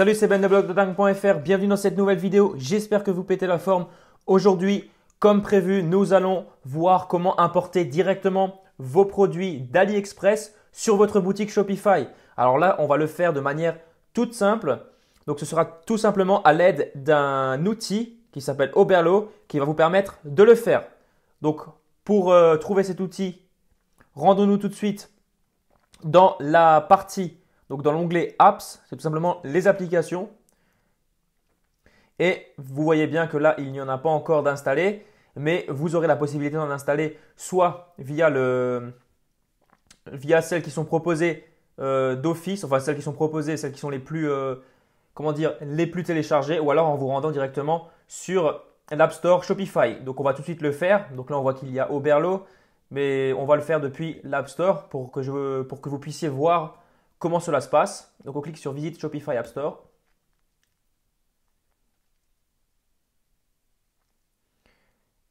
Salut, c'est Ben de blog de dingue.fr. Bienvenue dans cette nouvelle vidéo. J'espère que vous pétez la forme. Aujourd'hui, comme prévu, nous allons voir comment importer directement vos produits d'AliExpress sur votre boutique Shopify. Alors là, on va le faire de manière toute simple. Donc ce sera tout simplement à l'aide d'un outil qui s'appelle Oberlo qui va vous permettre de le faire. Donc pour euh, trouver cet outil, rendons-nous tout de suite dans la partie donc dans l'onglet Apps, c'est tout simplement les applications. Et vous voyez bien que là, il n'y en a pas encore d'installé, mais vous aurez la possibilité d'en installer soit via, le, via celles qui sont proposées euh, d'office, enfin celles qui sont proposées, celles qui sont les plus, euh, comment dire, les plus téléchargées, ou alors en vous rendant directement sur l'App Store Shopify. Donc on va tout de suite le faire. Donc là, on voit qu'il y a Oberlo, mais on va le faire depuis l'App Store pour je, pour que vous puissiez voir Comment cela se passe Donc on clique sur Visite Shopify App Store.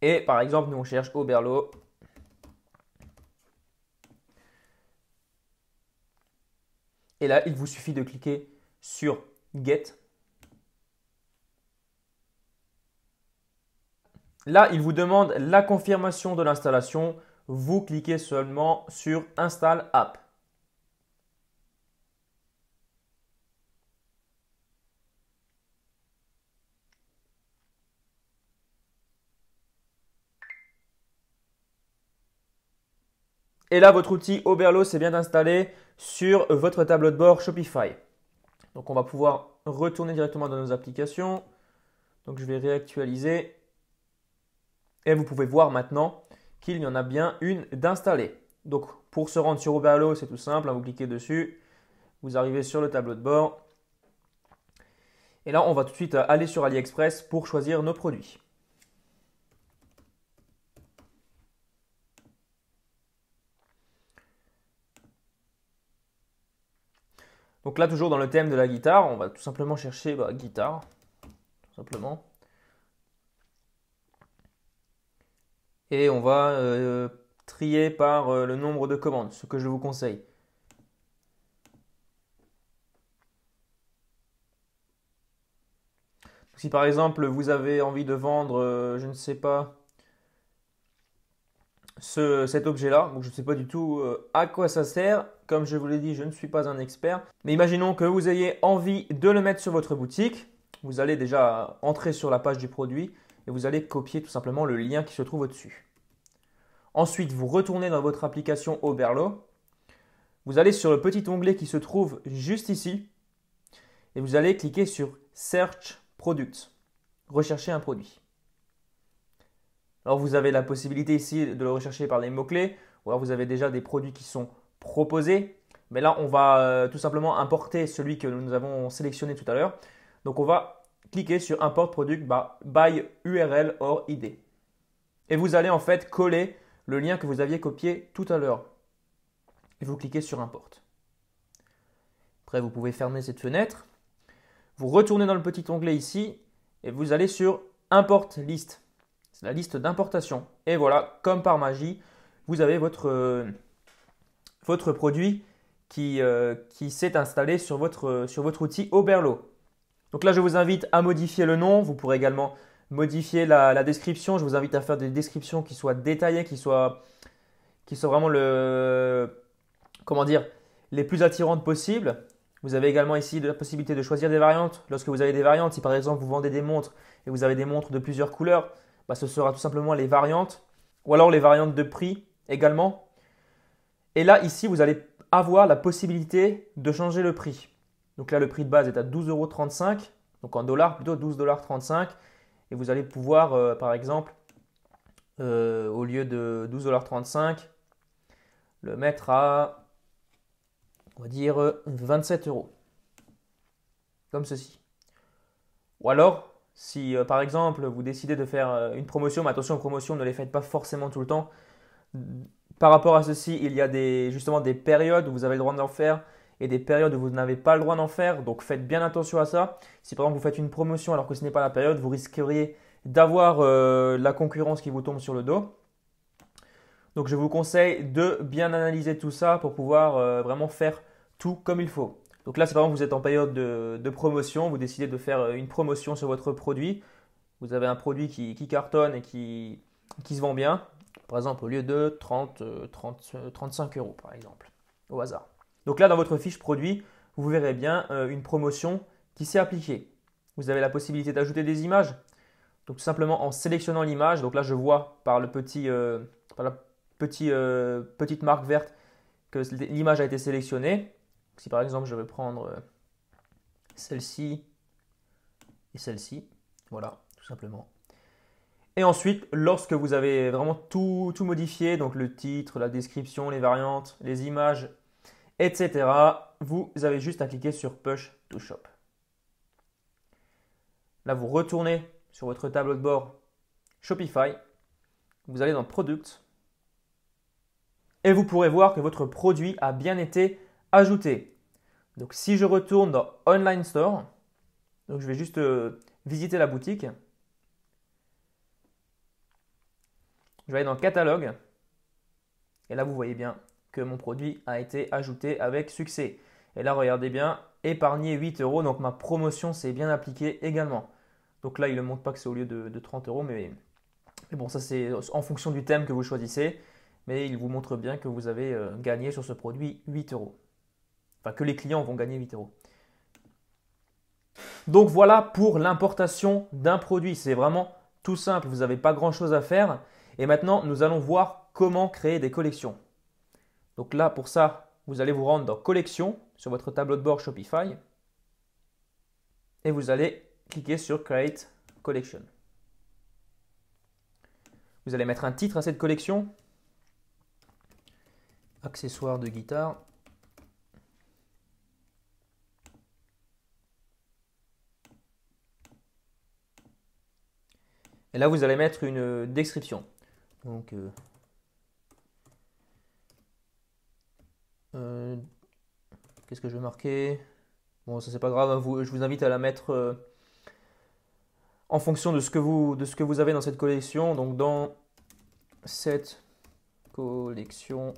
Et par exemple, nous on cherche Oberlo. Et là, il vous suffit de cliquer sur Get. Là, il vous demande la confirmation de l'installation. Vous cliquez seulement sur Install App. Et là, votre outil Oberlo s'est bien installé sur votre tableau de bord Shopify. Donc on va pouvoir retourner directement dans nos applications. Donc je vais réactualiser. Et vous pouvez voir maintenant qu'il y en a bien une d'installée. Donc pour se rendre sur Oberlo, c'est tout simple, hein, vous cliquez dessus, vous arrivez sur le tableau de bord. Et là, on va tout de suite aller sur AliExpress pour choisir nos produits. Donc là, toujours dans le thème de la guitare, on va tout simplement chercher bah, guitare, tout simplement. Et on va euh, trier par euh, le nombre de commandes, ce que je vous conseille. Si par exemple vous avez envie de vendre, euh, je ne sais pas, cet objet-là. Donc je ne sais pas du tout euh, à quoi ça sert. Comme je vous l'ai dit, je ne suis pas un expert. Mais imaginons que vous ayez envie de le mettre sur votre boutique. Vous allez déjà entrer sur la page du produit et vous allez copier tout simplement le lien qui se trouve au-dessus. Ensuite, vous retournez dans votre application Oberlo. Vous allez sur le petit onglet qui se trouve juste ici et vous allez cliquer sur Search Product, rechercher un produit. Alors vous avez la possibilité ici de le rechercher par les mots-clés, ou alors vous avez déjà des produits qui sont proposés. Mais là, on va euh, tout simplement importer celui que nous avons sélectionné tout à l'heure. Donc on va cliquer sur Import Product by URL or ID. Et vous allez en fait coller le lien que vous aviez copié tout à l'heure. Et vous cliquez sur Import. Après, vous pouvez fermer cette fenêtre. Vous retournez dans le petit onglet ici et vous allez sur Import List. C'est la liste d'importation. Et voilà, comme par magie, vous avez votre, euh, votre produit euh, qui, s'est installé sur votre, sur votre outil Oberlo. Donc là, je vous invite à modifier le nom. Vous pourrez également modifier la, description. Je vous invite à faire des descriptions qui soient détaillées, qui soient, qui vraiment le, comment dire, les plus attirantes possibles. Vous avez également ici la possibilité de choisir des variantes. Lorsque vous avez des variantes, si par exemple vous vendez des montres et vous avez des montres de plusieurs couleurs, bah, ce sera tout simplement les variantes, ou alors les variantes de prix également. Et là, ici, vous allez avoir la possibilité de changer le prix. Donc là, le prix de base est à 12,35€, donc en dollars plutôt 12,35$. Et vous allez pouvoir, euh, par exemple, euh, au lieu de 12,35$, le mettre à, on va dire, 27 euh, euros. Comme ceci. Ou alors, si euh, par exemple vous décidez de faire euh, une promotion, mais attention aux promotions, ne les faites pas forcément tout le temps. Mmh, par rapport à ceci, il y a justement des périodes où vous avez le droit d'en faire et des périodes où vous n'avez pas le droit d'en faire. Donc faites bien attention à ça. Si par exemple vous faites une promotion alors que ce n'est pas la période, vous risqueriez d'avoir euh, la concurrence qui vous tombe sur le dos. Donc je vous conseille de bien analyser tout ça pour pouvoir vraiment faire tout comme il faut. Donc là, c'est par exemple, vous êtes en période de, promotion, vous décidez de faire euh, une promotion sur votre produit. Vous avez un produit qui, cartonne et qui, se vend bien. Par exemple, au lieu de 30, 30, 35 euros, par exemple, au hasard. Donc là, dans votre fiche produit, vous verrez bien euh, une promotion qui s'est appliquée. Vous avez la possibilité d'ajouter des images. Donc tout simplement en sélectionnant l'image, donc là je vois par, le petit, euh, la petite marque verte que l'image a été sélectionnée si par exemple je vais prendre euh, celle-ci et celle-ci, voilà, tout simplement. Et ensuite, lorsque vous avez vraiment tout, modifié, donc le titre, la description, les variantes, les images, etc., vous avez juste à cliquer sur Push to Shop. Là, vous retournez sur votre tableau de bord Shopify, vous allez dans Product, et vous pourrez voir que votre produit a bien été ajouter. Donc si je retourne dans Online Store, donc je vais juste euh, visiter la boutique. Je vais aller dans Catalogue. Et là, vous voyez bien que mon produit a été ajouté avec succès. Et là, regardez bien, épargner 8 euros. Donc ma promotion s'est bien appliquée également. Donc là, il ne montre pas que c'est au lieu de, 30 euros, mais, bon, ça c'est en fonction du thème que vous choisissez. Mais il vous montre bien que vous avez euh, gagné sur ce produit 8 euros enfin que les clients vont gagner 8 Donc voilà pour l'importation d'un produit. C'est vraiment tout simple, vous n'avez pas grand-chose à faire. Et maintenant, nous allons voir comment créer des collections. Donc là, pour ça, vous allez vous rendre dans Collection sur votre tableau de bord Shopify. Et vous allez cliquer sur Create Collection. Vous allez mettre un titre à cette collection. Accessoires de guitare. Et là, vous allez mettre une euh, description. Donc, euh, euh, qu'est-ce que je vais marquer Bon, ça c'est pas grave. Hein, je vous invite à la mettre en fonction de ce que vous de ce que vous avez dans cette collection. Donc, dans cette collection,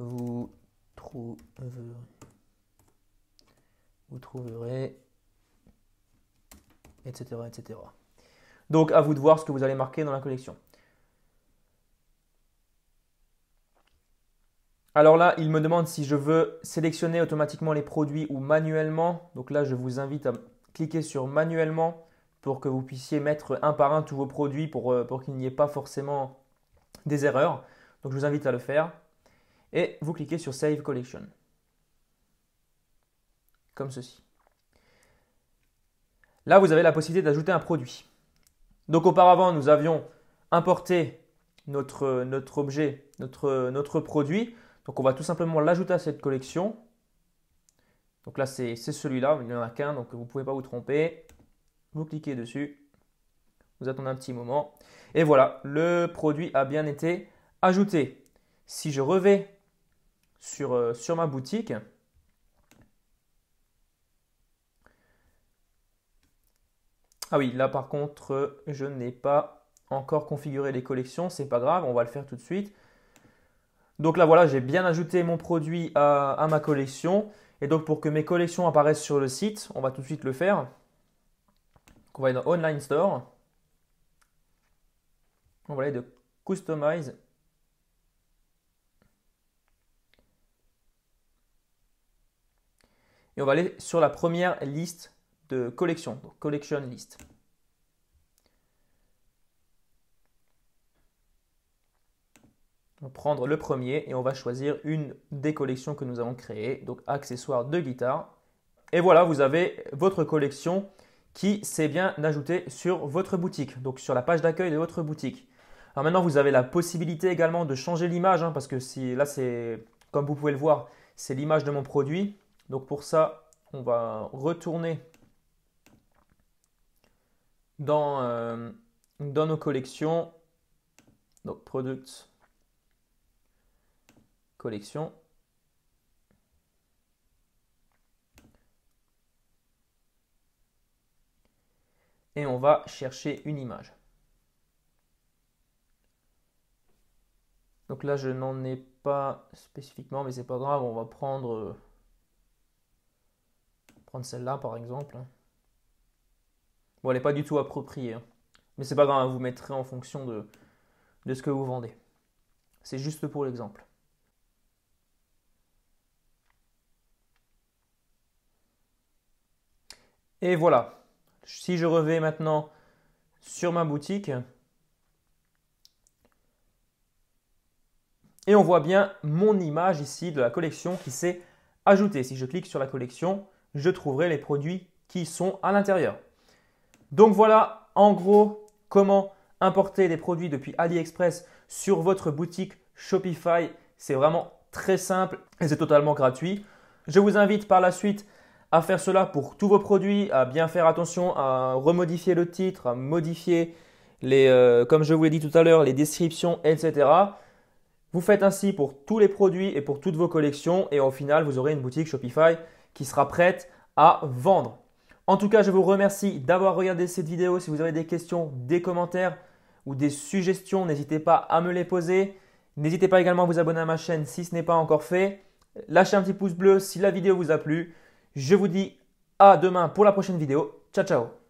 vous trouverez, vous trouverez, etc., etc. Donc à vous de voir ce que vous allez marquer dans la collection. Alors là, il me demande si je veux sélectionner automatiquement les produits ou manuellement. Donc là, je vous invite à cliquer sur manuellement pour que vous puissiez mettre un par un tous vos produits pour, euh, pour qu'il n'y ait pas forcément des erreurs. Donc je vous invite à le faire. Et vous cliquez sur Save Collection. Comme ceci. Là, vous avez la possibilité d'ajouter un produit. Donc auparavant, nous avions importé notre, notre objet, notre, produit. Donc on va tout simplement l'ajouter à cette collection. Donc là, c'est celui-là, il n'y en a qu'un, donc vous ne pouvez pas vous tromper. Vous cliquez dessus, vous attendez un petit moment. Et voilà, le produit a bien été ajouté. Si je revais sur euh, ma boutique, Ah oui, là par contre, je n'ai pas encore configuré les collections, c'est pas grave, on va le faire tout de suite. Donc là voilà, j'ai bien ajouté mon produit à, ma collection. Et donc pour que mes collections apparaissent sur le site, on va tout de suite le faire. on va aller dans Online Store. On va aller de Customize. Et on va aller sur la première liste de collection, donc collection list. On prendre le premier et on va choisir une des collections que nous avons créées, donc accessoires de guitare. Et voilà, vous avez votre collection qui s'est bien ajoutée sur votre boutique, donc sur la page d'accueil de votre boutique. Alors maintenant, vous avez la possibilité également de changer l'image, hein, parce que si là, c'est comme vous pouvez le voir, c'est l'image de mon produit. Donc pour ça, on va retourner euh, dans, nos collections. Donc, product, collection. Et on va chercher une image. Donc là, je n'en ai pas spécifiquement, mais c'est pas grave. On va prendre, euh, prendre celle-là par exemple. Bon, elle n'est pas du tout appropriée. Hein. Mais c'est pas grave, hein, vous mettrez en fonction de, de ce que vous vendez. C'est juste pour l'exemple. Et voilà. Si je reviens maintenant sur ma boutique, et on voit bien mon image ici de la collection qui s'est ajoutée. Si je clique sur la collection, je trouverai les produits qui sont à l'intérieur. Donc voilà, en gros, comment importer des produits depuis AliExpress sur votre boutique Shopify. C'est vraiment très simple et c'est totalement gratuit. Je vous invite par la suite à faire cela pour tous vos produits, à bien faire attention, à remodifier le titre, à modifier les, euh, comme je vous l'ai dit tout à l'heure, les descriptions, etc. Vous faites ainsi pour tous les produits et pour toutes vos collections et au final, vous aurez une boutique Shopify qui sera prête à vendre. En tout cas, je vous remercie d'avoir regardé cette vidéo. Si vous avez des questions, des commentaires ou des suggestions, n'hésitez pas à me les poser. N'hésitez pas également à vous abonner à ma chaîne si ce n'est pas encore fait. Lâchez un petit pouce bleu si la vidéo vous a plu. Je vous dis à demain pour la prochaine vidéo. Ciao ciao